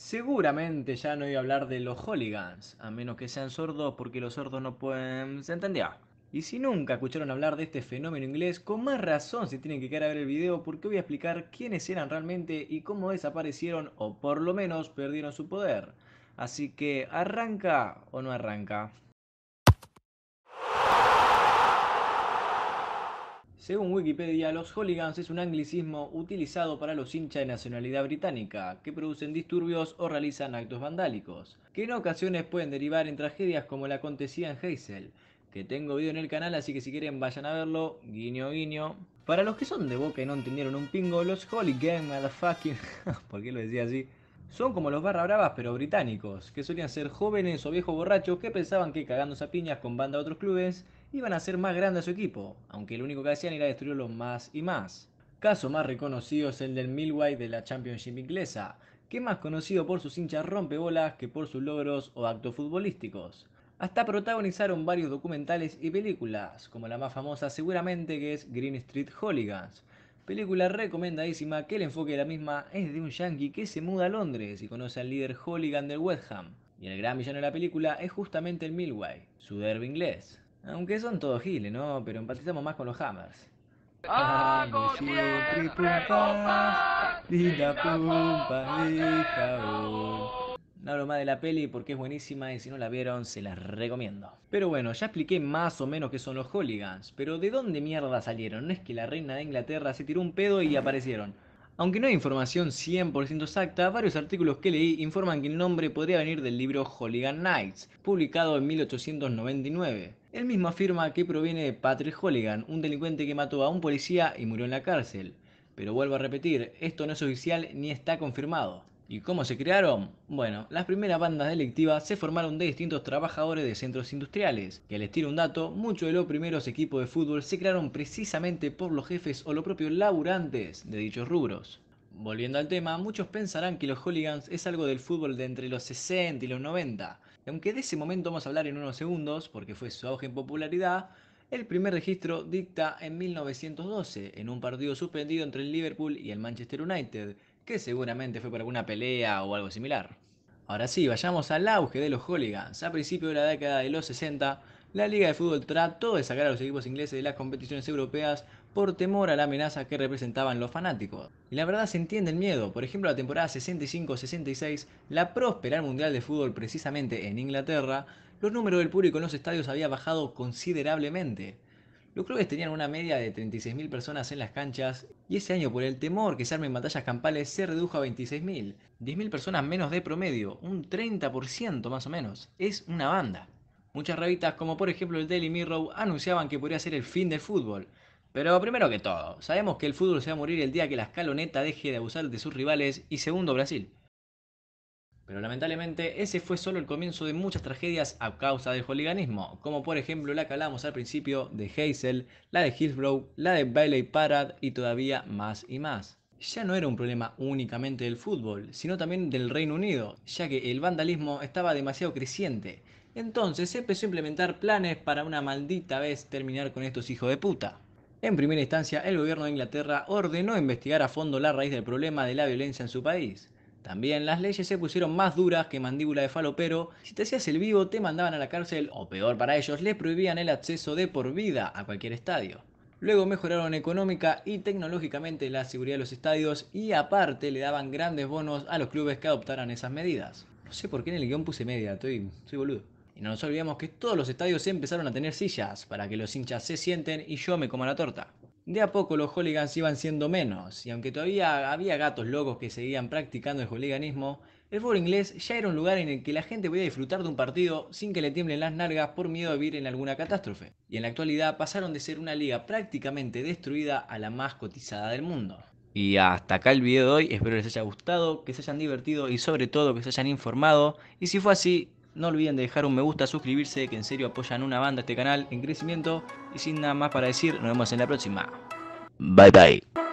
Seguramente ya no iba a hablar de los hooligans, a menos que sean sordos porque los sordos no pueden... ¿Se entendía? Y si nunca escucharon hablar de este fenómeno inglés, con más razón se tienen que quedar a ver el video porque voy a explicar quiénes eran realmente y cómo desaparecieron o por lo menos perdieron su poder. Así que, ¿arranca o no arranca? Según Wikipedia, los hooligans es un anglicismo utilizado para los hinchas de nacionalidad británica, que producen disturbios o realizan actos vandálicos, que en ocasiones pueden derivar en tragedias como la acontecida en Heysel, que tengo video en el canal, así que si quieren vayan a verlo, guiño guiño. Para los que son de boca y no entendieron un pingo, los hooligans motherfucking... ¿Por qué lo decía así? Son como los barra bravas pero británicos, que solían ser jóvenes o viejos borrachos que pensaban que cagándose a piñas con banda de otros clubes iban a hacer más grande a su equipo, aunque lo único que hacían era destruirlo más y más. Caso más reconocido es el del Milwaukee de la Championship inglesa, que es más conocido por sus hinchas rompebolas que por sus logros o actos futbolísticos. Hasta protagonizaron varios documentales y películas, como la más famosa seguramente que es Green Street Hooligans, película recomendadísima que el enfoque de la misma es de un yankee que se muda a Londres y conoce al líder hooligan del West Ham. Y el gran villano de la película es justamente el Milway, su derby inglés. Aunque son todos giles, ¿no? Pero empatizamos más con los Hammers. ¡Ah, No hablo más de la peli porque es buenísima y si no la vieron se las recomiendo. Pero bueno, ya expliqué más o menos qué son los hooligans, pero ¿de dónde mierda salieron? No es que la reina de Inglaterra se tiró un pedo y aparecieron. Aunque no hay información 100% exacta, varios artículos que leí informan que el nombre podría venir del libro Holligan Knights, publicado en 1899. El mismo afirma que proviene de Patrick Hooligan, un delincuente que mató a un policía y murió en la cárcel. Pero vuelvo a repetir, esto no es oficial ni está confirmado. ¿Y cómo se crearon? Bueno, las primeras bandas delictivas se formaron de distintos trabajadores de centros industriales, que les tiro un dato, muchos de los primeros equipos de fútbol se crearon precisamente por los jefes o los propios laburantes de dichos rubros. Volviendo al tema, muchos pensarán que los hooligans es algo del fútbol de entre los 60 y los 90, aunque de ese momento vamos a hablar en unos segundos, porque fue su auge en popularidad, el primer registro dicta en 1912, en un partido suspendido entre el Liverpool y el Manchester United, que seguramente fue por alguna pelea o algo similar. Ahora sí, vayamos al auge de los hooligans. A principios de la década de los 60, la Liga de Fútbol trató de sacar a los equipos ingleses de las competiciones europeas por temor a la amenaza que representaban los fanáticos. Y la verdad se entiende el miedo, por ejemplo la temporada 65-66, la próspera Mundial de Fútbol precisamente en Inglaterra, los números del público en los estadios había bajado considerablemente. Los clubes tenían una media de 36.000 personas en las canchas y ese año por el temor que se armen batallas campales se redujo a 26.000, 10.000 personas menos de promedio, un 30% más o menos. Es una banda. Muchas revistas como por ejemplo el Daily Mirror anunciaban que podría ser el fin del fútbol. Pero primero que todo, sabemos que el fútbol se va a morir el día que la escaloneta deje de abusar de sus rivales y segundo Brasil. Pero lamentablemente ese fue solo el comienzo de muchas tragedias a causa del holiganismo, como por ejemplo la que hablamos al principio de Hazel, la de Hillsborough, la de Bailey Parad y todavía más y más. Ya no era un problema únicamente del fútbol, sino también del Reino Unido, ya que el vandalismo estaba demasiado creciente. Entonces se empezó a implementar planes para una maldita vez terminar con estos hijos de puta. En primera instancia, el gobierno de Inglaterra ordenó investigar a fondo la raíz del problema de la violencia en su país. También las leyes se pusieron más duras que mandíbula de falo pero, Si te hacías el vivo, te mandaban a la cárcel o peor para ellos, les prohibían el acceso de por vida a cualquier estadio. Luego mejoraron económica y tecnológicamente la seguridad de los estadios y aparte le daban grandes bonos a los clubes que adoptaran esas medidas. No sé por qué en el guión puse media, estoy, boludo. Y no nos olvidemos que todos los estadios empezaron a tener sillas para que los hinchas se sienten y yo me coma la torta. De a poco los hooligans iban siendo menos, y aunque todavía había gatos locos que seguían practicando el hooliganismo, el fútbol inglés ya era un lugar en el que la gente podía disfrutar de un partido sin que le tiemblen las nalgas por miedo a vivir en alguna catástrofe. Y en la actualidad pasaron de ser una liga prácticamente destruida a la más cotizada del mundo. Y hasta acá el video de hoy, espero les haya gustado, que se hayan divertido y sobre todo que se hayan informado. Y si fue así, no olviden de dejar un me gusta, suscribirse, que en serio apoyan una banda este canal en crecimiento. Y sin nada más para decir, nos vemos en la próxima. Bye bye.